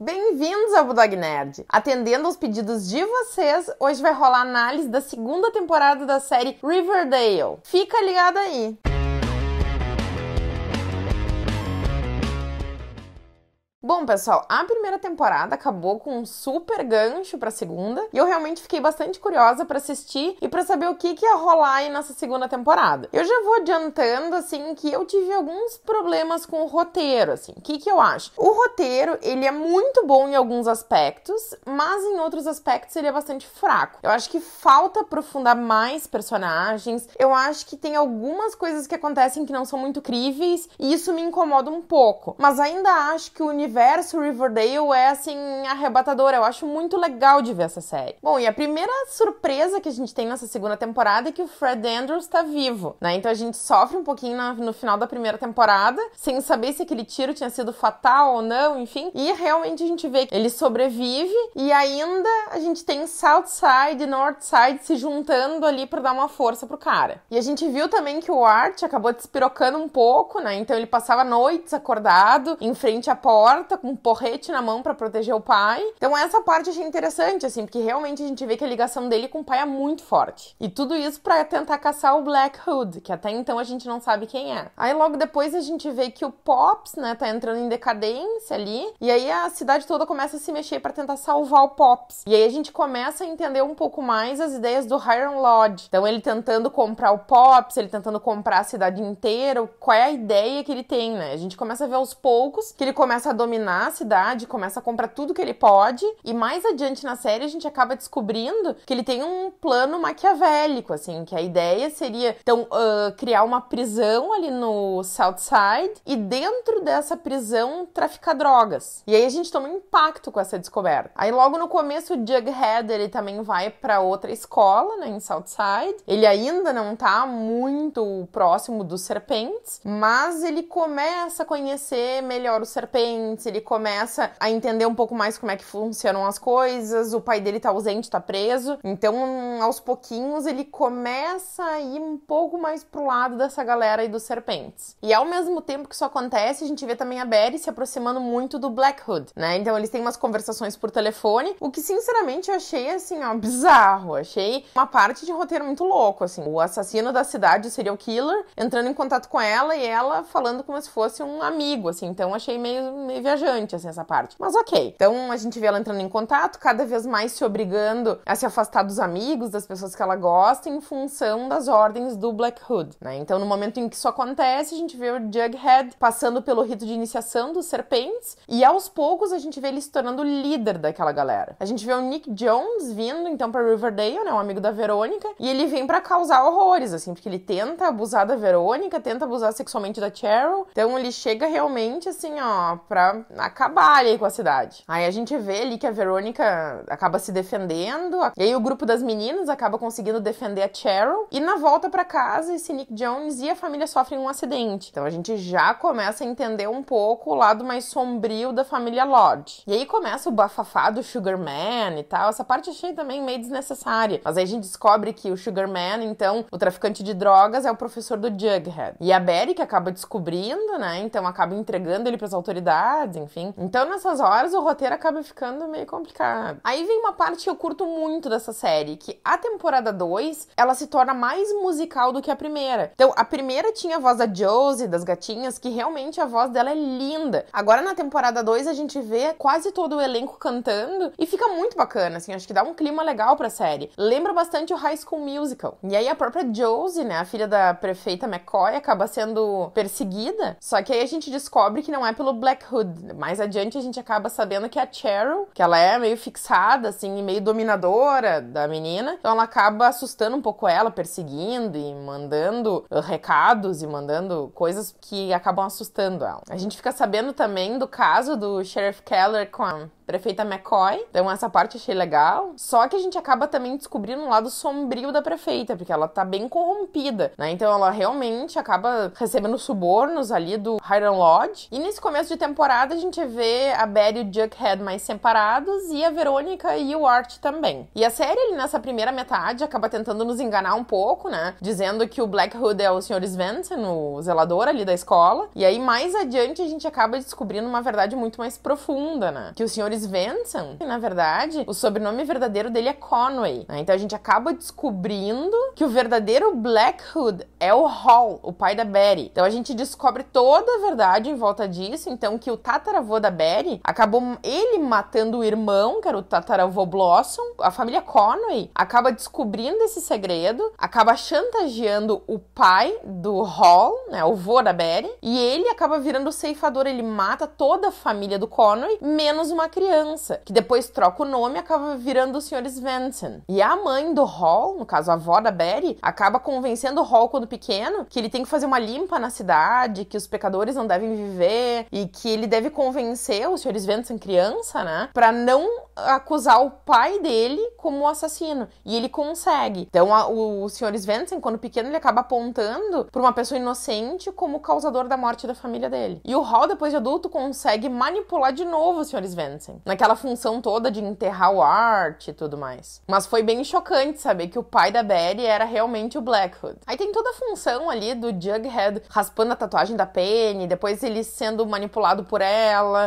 Bem-vindos ao Bulldog Nerd! Atendendo aos pedidos de vocês, hoje vai rolar a análise da segunda temporada da série Riverdale. Fica ligado aí! Bom, pessoal, a primeira temporada acabou com um super gancho para a segunda, e eu realmente fiquei bastante curiosa para assistir e para saber o que que ia rolar aí nessa segunda temporada. Eu já vou adiantando assim que eu tive alguns problemas com o roteiro, assim. O que que eu acho? O roteiro, ele é muito bom em alguns aspectos, mas em outros aspectos ele é bastante fraco. Eu acho que falta aprofundar mais personagens. Eu acho que tem algumas coisas que acontecem que não são muito críveis, e isso me incomoda um pouco. Mas ainda acho que o universo universo Riverdale é, assim, arrebatador. Eu acho muito legal de ver essa série. Bom, e a primeira surpresa que a gente tem nessa segunda temporada é que o Fred Andrews tá vivo, né? Então a gente sofre um pouquinho na, no final da primeira temporada, sem saber se aquele tiro tinha sido fatal ou não, enfim. E realmente a gente vê que ele sobrevive e ainda a gente tem Southside e Northside se juntando ali para dar uma força pro cara. E a gente viu também que o Art acabou despirocando um pouco, né? Então ele passava noites acordado em frente à porta porta com um porrete na mão para proteger o pai. Então essa parte achei interessante, assim, porque realmente a gente vê que a ligação dele com o pai é muito forte. E tudo isso para tentar caçar o Black Hood, que até então a gente não sabe quem é. Aí logo depois a gente vê que o Pops, né, tá entrando em decadência ali, e aí a cidade toda começa a se mexer para tentar salvar o Pops. E aí a gente começa a entender um pouco mais as ideias do Hiram Lodge. Então ele tentando comprar o Pops, ele tentando comprar a cidade inteira, qual é a ideia que ele tem, né? A gente começa a ver aos poucos que ele começa a dominar dominar a cidade, começa a comprar tudo que ele pode. E mais adiante na série a gente acaba descobrindo que ele tem um plano maquiavélico, assim, que a ideia seria então uh, criar uma prisão ali no Southside e dentro dessa prisão traficar drogas. E aí a gente toma um impacto com essa descoberta. Aí logo no começo o Jughead ele também vai para outra escola, né, em Southside. Ele ainda não tá muito próximo dos serpentes, mas ele começa a conhecer melhor os serpentes, ele começa a entender um pouco mais como é que funcionam as coisas, o pai dele tá ausente, tá preso. Então, aos pouquinhos, ele começa a ir um pouco mais pro lado dessa galera e dos serpentes. E ao mesmo tempo que isso acontece, a gente vê também a Barry se aproximando muito do Black Hood, né? Então eles têm umas conversações por telefone, o que sinceramente eu achei assim, ó, bizarro. Achei uma parte de roteiro muito louco, assim. O assassino da cidade, o serial killer, entrando em contato com ela e ela falando como se fosse um amigo, assim. Então achei meio, meio viajante, assim, essa parte. Mas ok. Então a gente vê ela entrando em contato, cada vez mais se obrigando a se afastar dos amigos, das pessoas que ela gosta, em função das ordens do Black Hood, né? Então no momento em que isso acontece, a gente vê o Jughead passando pelo rito de iniciação dos serpentes e aos poucos a gente vê ele se tornando líder daquela galera. A gente vê o Nick Jones vindo então para Riverdale, né, um amigo da Verônica, e ele vem para causar horrores, assim, porque ele tenta abusar da Verônica, tenta abusar sexualmente da Cheryl. Então ele chega realmente assim, ó, para pra acabar ali com a cidade. Aí a gente vê ali que a Verônica acaba se defendendo, e aí o grupo das meninas acaba conseguindo defender a Cheryl, e na volta para casa, esse Nick Jones e a família sofrem um acidente. Então a gente já começa a entender um pouco o lado mais sombrio da família Lodge. E aí começa o bafafá do Sugar Man e tal, essa parte achei também meio desnecessária. Mas aí a gente descobre que o Sugar Man, então, o traficante de drogas, é o professor do Jughead. E a Betty que acaba descobrindo, né, então acaba entregando ele para as autoridades, enfim. Então nessas horas o roteiro acaba ficando meio complicado. Aí vem uma parte que eu curto muito dessa série, que a temporada 2, ela se torna mais musical do que a primeira. Então a primeira tinha a voz da Josie, das gatinhas, que realmente a voz dela é linda. Agora na temporada 2 a gente vê quase todo o elenco cantando e fica muito bacana, assim, acho que dá um clima legal pra série. Lembra bastante o High School Musical. E aí a própria Josie, né, a filha da prefeita McCoy, acaba sendo perseguida, só que aí a gente descobre que não é pelo Black Hood, mais adiante a gente acaba sabendo que a Cheryl, que ela é meio fixada, assim, e meio dominadora da menina, então ela acaba assustando um pouco ela, perseguindo e mandando uh, recados e mandando coisas que acabam assustando ela. A gente fica sabendo também do caso do Sheriff Keller com a prefeita McCoy. Então essa parte achei legal. Só que a gente acaba também descobrindo um lado sombrio da prefeita, porque ela tá bem corrompida, né? Então ela realmente acaba recebendo subornos ali do Hiram Lodge. E nesse começo de temporada temporada a gente vê a Betty e o Jughead mais separados e a Verônica e o Art também. E a série ali nessa primeira metade acaba tentando nos enganar um pouco, né? Dizendo que o Black Hood é o Sr. Svensson, o zelador ali da escola. E aí mais adiante a gente acaba descobrindo uma verdade muito mais profunda, né? Que o Sr. Svensson, na verdade, o sobrenome verdadeiro dele é Conway. Né? Então a gente acaba descobrindo que o verdadeiro Black Hood é o Hall, o pai da Betty. Então a gente descobre toda a verdade em volta disso, então que o tá tataravô da Barry, acabou ele matando o irmão, que era o tataravô Blossom. A família Conway acaba descobrindo esse segredo, acaba chantageando o pai do Hall, né, o vô da Barry, e ele acaba virando o ceifador, ele mata toda a família do Conway, menos uma criança, que depois troca o nome acaba virando o Sr. Svensson. E a mãe do Hall, no caso a avó da Barry, acaba convencendo o Hall quando pequeno que ele tem que fazer uma limpa na cidade, que os pecadores não devem viver e que ele deve convencer os senhores Venson criança, né, para não acusar o pai dele como assassino. E ele consegue. Então, a, o, o senhor quando pequeno, ele acaba apontando pra uma pessoa inocente como causador da morte da família dele. E o Hall, depois de adulto, consegue manipular de novo os senhores Svensson, naquela função toda de enterrar o Art e tudo mais. Mas foi bem chocante saber que o pai da Betty era realmente o Blackwood. Aí tem toda a função ali do Jughead raspando a tatuagem da Penny, depois ele sendo manipulado por ela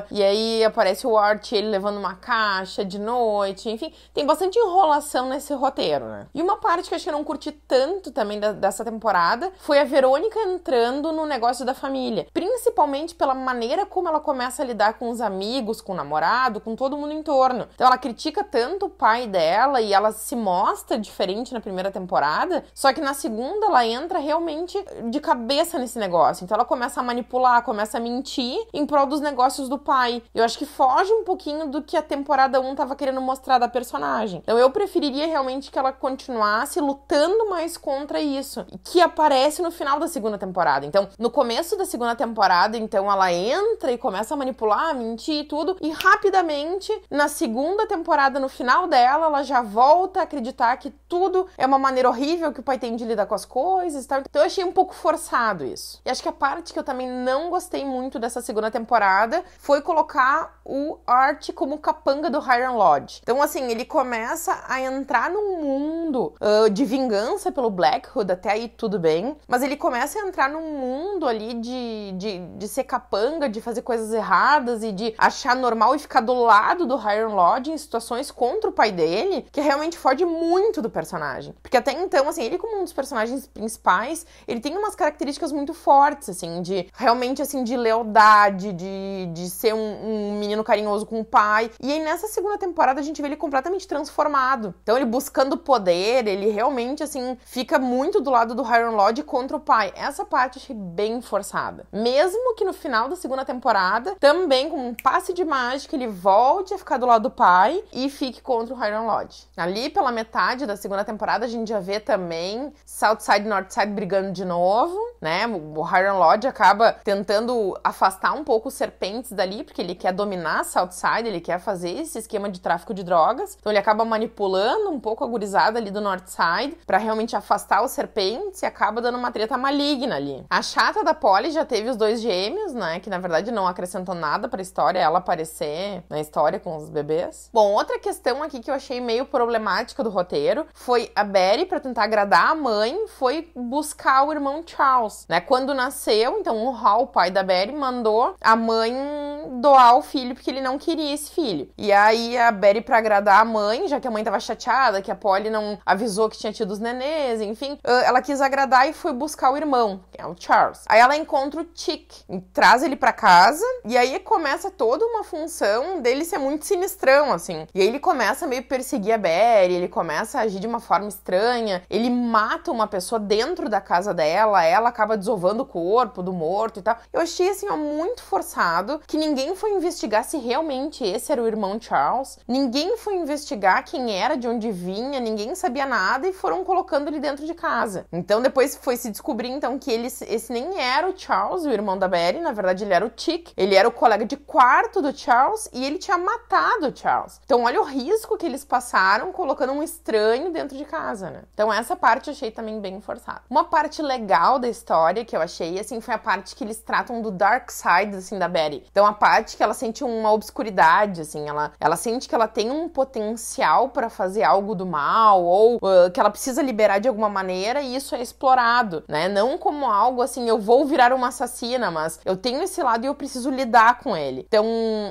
e aí aparece o Art ele levando uma caixa de noite, enfim, tem bastante enrolação nesse roteiro, né? E uma parte que eu acho que eu não curti tanto também da, dessa temporada foi a Verônica entrando no negócio da família, principalmente pela maneira como ela começa a lidar com os amigos, com o namorado, com todo mundo em torno. Então ela critica tanto o pai dela e ela se mostra diferente na primeira temporada, só que na segunda ela entra realmente de cabeça nesse negócio. Então ela começa a manipular, começa a mentir em prol dos negócios negócios do pai. Eu acho que foge um pouquinho do que a temporada 1 tava querendo mostrar da personagem. Então eu preferiria realmente que ela continuasse lutando mais contra isso, que aparece no final da segunda temporada. Então, no começo da segunda temporada, então ela entra e começa a manipular, mentir e tudo, e rapidamente na segunda temporada, no final dela, ela já volta a acreditar que tudo é uma maneira horrível que o pai tem de lidar com as coisas e tal. Então eu achei um pouco forçado isso. E acho que a parte que eu também não gostei muito dessa segunda temporada temporada foi colocar o Art como capanga do Iron Lodge. Então, assim, ele começa a entrar num mundo uh, de vingança pelo Black Hood. até aí tudo bem, mas ele começa a entrar num mundo ali de, de, de ser capanga, de fazer coisas erradas e de achar normal e ficar do lado do Iron Lodge em situações contra o pai dele, que realmente foge muito do personagem. Porque até então, assim, ele como um dos personagens principais, ele tem umas características muito fortes, assim, de realmente, assim, de lealdade, de de, ser um, um menino carinhoso com o pai. E aí nessa segunda temporada a gente vê ele completamente transformado. Então ele buscando poder, ele realmente assim fica muito do lado do Hiram Lodge contra o pai. Essa parte achei bem forçada. Mesmo que no final da segunda temporada, também com um passe de mágica, ele volte a ficar do lado do pai e fique contra o Hiram Lodge. Ali pela metade da segunda temporada a gente já vê também Southside e Northside brigando de novo, né? O Hiram Lodge acaba tentando afastar um pouco o serpente serpentes dali, porque ele quer dominar Southside, ele quer fazer esse esquema de tráfico de drogas. Então ele acaba manipulando um pouco a gurizada ali do Northside para realmente afastar os serpentes e acaba dando uma treta maligna ali. A chata da Polly já teve os dois gêmeos, né? Que na verdade não acrescentou nada para a história, ela aparecer na história com os bebês. Bom, outra questão aqui que eu achei meio problemática do roteiro foi a Betty, para tentar agradar a mãe, foi buscar o irmão Charles, né? Quando nasceu, então o Hal, o pai da Betty, mandou a mãe mãe doar o filho porque ele não queria esse filho. E aí a Betty, pra agradar a mãe, já que a mãe tava chateada, que a Polly não avisou que tinha tido os nenês, enfim, ah, ela quis agradar e foi buscar o irmão, que é o Charles. Aí ela encontra o Chick, traz ele para casa, e aí começa toda uma função dele ser muito sinistrão, assim. E aí ele começa a meio perseguir a Betty, ele começa a agir de uma forma estranha, ele mata uma pessoa dentro da casa dela, ela acaba desovando o corpo do morto e tal. Eu achei, assim, ó, muito forçado passado, que ninguém foi investigar se realmente esse era o irmão Charles, ninguém foi investigar quem era, de onde vinha, ninguém sabia nada e foram colocando ele dentro de casa. Então depois foi se descobrir então que ele esse nem era o Charles, o irmão da Mary, na verdade ele era o Tick, ele era o colega de quarto do Charles e ele tinha matado o Charles. Então olha o risco que eles passaram colocando um estranho dentro de casa, né? Então essa parte eu achei também bem forçada. Uma parte legal da história que eu achei assim foi a parte que eles tratam do dark side assim da Barry série. Então a parte que ela sente uma obscuridade, assim, ela, ela sente que ela tem um potencial para fazer algo do mal ou uh, que ela precisa liberar de alguma maneira e isso é explorado, né? Não como algo assim, eu vou virar uma assassina, mas eu tenho esse lado e eu preciso lidar com ele. Então,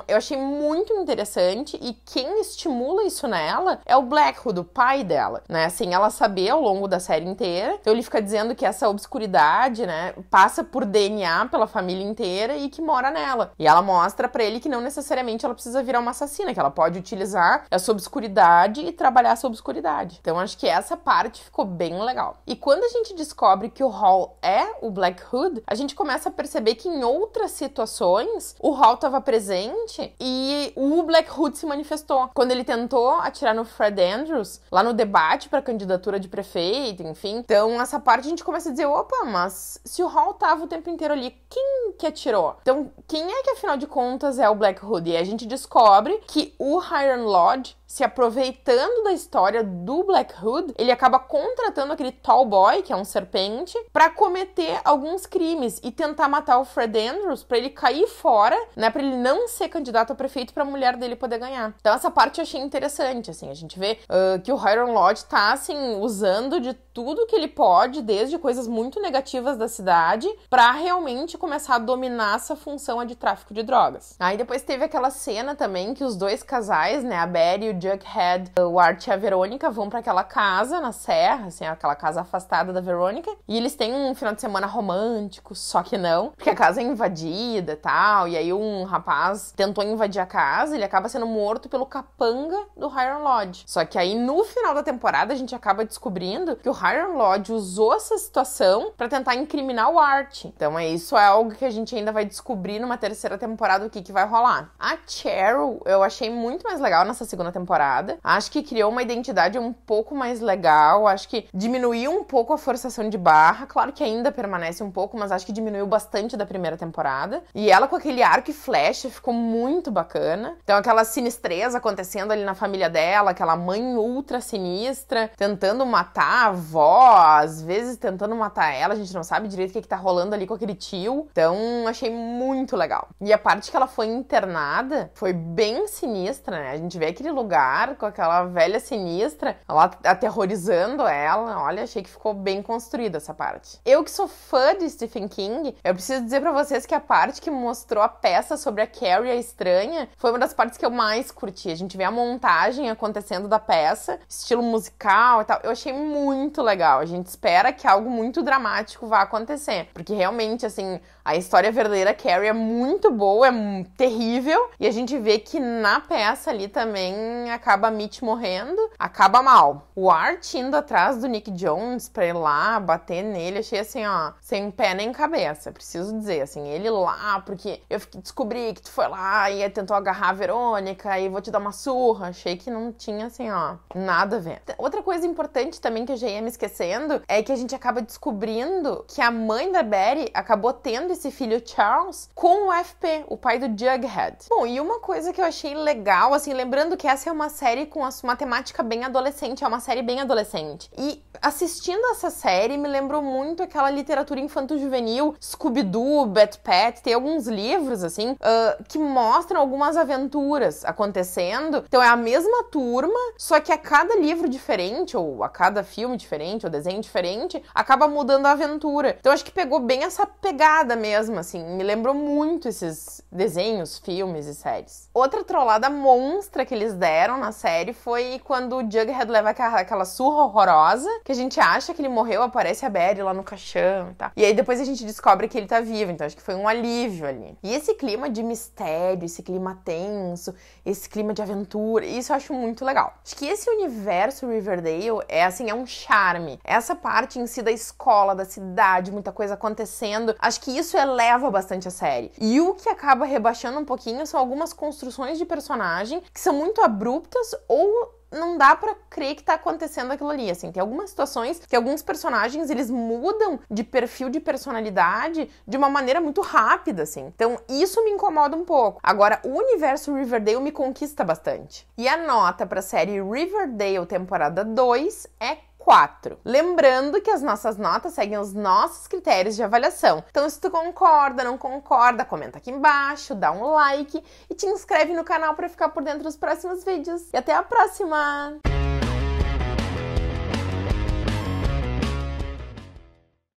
eu achei muito interessante e quem estimula isso nela é o Blackwood, o pai dela, né? Sem ela saber ao longo da série inteira. Então ele fica dizendo que essa obscuridade, né, passa por DNA pela família inteira e que mora nela. E ela mostra para ele que não necessariamente ela precisa virar uma assassina, que ela pode utilizar essa obscuridade e trabalhar essa obscuridade. Então acho que essa parte ficou bem legal. E quando a gente descobre que o Hall é o Black Hood, a gente começa a perceber que em outras situações o Hall estava presente e o Black Hood se manifestou. Quando ele tentou atirar no Fred Andrews, lá no debate para candidatura de prefeito, enfim. Então essa parte a gente começa a dizer, opa, mas se o Hall tava o tempo inteiro ali, quem que atirou? Então, quem é que afinal de contas é o Black Hood? E a gente descobre que o Hiram Lodge, se aproveitando da história do Black Hood, ele acaba contratando aquele Tall Boy, que é um serpente, para cometer alguns crimes e tentar matar o Fred Andrews para ele cair fora, né, para ele não ser candidato a prefeito para a mulher dele poder ganhar. Então essa parte eu achei interessante, assim, a gente vê uh, que o Hiram Lodge tá assim usando de tudo que ele pode, desde coisas muito negativas da cidade, para realmente começar a dominar essa função de tráfico de drogas. Aí depois teve aquela cena também que os dois casais, né, a Betty e o Jughead, o Art e a Verônica, vão para aquela casa na serra, assim, aquela casa afastada da Verônica, e eles têm um final de semana romântico, só que não, porque a casa é invadida e tal, e aí um rapaz tentou invadir a casa, ele acaba sendo morto pelo capanga do Hiram Lodge. Só que aí no final da temporada a gente acaba descobrindo que o Hiram Lodge usou essa situação para tentar incriminar o Art. Então é isso é algo que a gente ainda vai descobrir numa terceira terceira temporada o que, que vai rolar. A Cheryl eu achei muito mais legal nessa segunda temporada. Acho que criou uma identidade um pouco mais legal. Acho que diminuiu um pouco a forçação de barra. Claro que ainda permanece um pouco, mas acho que diminuiu bastante da primeira temporada. E ela com aquele arco e flecha ficou muito bacana. Então aquela sinistreza acontecendo ali na família dela, aquela mãe ultra sinistra, tentando matar a avó, às vezes tentando matar ela, a gente não sabe direito o que, que tá rolando ali com aquele tio. Então achei muito legal. E a parte que ela foi internada foi bem sinistra, né? A gente vê aquele lugar com aquela velha sinistra, ela aterrorizando ela. Olha, achei que ficou bem construída essa parte. Eu que sou fã de Stephen King, eu preciso dizer para vocês que a parte que mostrou a peça sobre a Carrie a estranha foi uma das partes que eu mais curti. A gente vê a montagem acontecendo da peça, estilo musical e tal. Eu achei muito legal. A gente espera que algo muito dramático vá acontecer, porque realmente assim, a história verdadeira Carrie é muito boa, é terrível. E a gente vê que na peça ali também acaba a Mitch morrendo, acaba mal. O Art indo atrás do Nick Jones pra ir lá bater nele, achei assim, ó, sem pé nem cabeça, preciso dizer. Assim, ele lá, porque eu descobri que tu foi lá e tentou agarrar a Verônica e vou te dar uma surra. Achei que não tinha, assim, ó, nada a ver. Outra coisa importante também que eu já ia me esquecendo é que a gente acaba descobrindo que a mãe da Betty acabou tendo esse esse filho Charles com o FP, o pai do Jughead. Bom, e uma coisa que eu achei legal, assim, lembrando que essa é uma série com uma temática bem adolescente, é uma série bem adolescente. E assistindo essa série me lembrou muito aquela literatura infanto-juvenil, Scooby-Doo, Bat-Pat, tem alguns livros, assim, uh, que mostram algumas aventuras acontecendo. Então é a mesma turma, só que a cada livro diferente, ou a cada filme diferente, ou desenho diferente, acaba mudando a aventura. Então acho que pegou bem essa pegada mesmo, assim, me lembrou muito esses desenhos, filmes e séries. Outra trollada monstra que eles deram na série foi quando o Jughead leva aquela surra horrorosa, que a gente acha que ele morreu, aparece a Barry lá no caixão e tal. E aí depois a gente descobre que ele tá vivo, então acho que foi um alívio ali. E esse clima de mistério, esse clima tenso, esse clima de aventura, isso eu acho muito legal. Acho que esse universo Riverdale é assim, é um charme. Essa parte em si da escola, da cidade, muita coisa acontecendo, acho que isso isso eleva bastante a série. E o que acaba rebaixando um pouquinho são algumas construções de personagem que são muito abruptas ou não dá para crer que tá acontecendo aquilo ali, assim. Tem algumas situações que alguns personagens, eles mudam de perfil de personalidade de uma maneira muito rápida, assim. Então, isso me incomoda um pouco. Agora, o universo Riverdale me conquista bastante. E a nota para a série Riverdale temporada 2 é 4. Lembrando que as nossas notas seguem os nossos critérios de avaliação. Então, se tu concorda, não concorda, comenta aqui embaixo, dá um like e te inscreve no canal para ficar por dentro dos próximos vídeos. E até a próxima!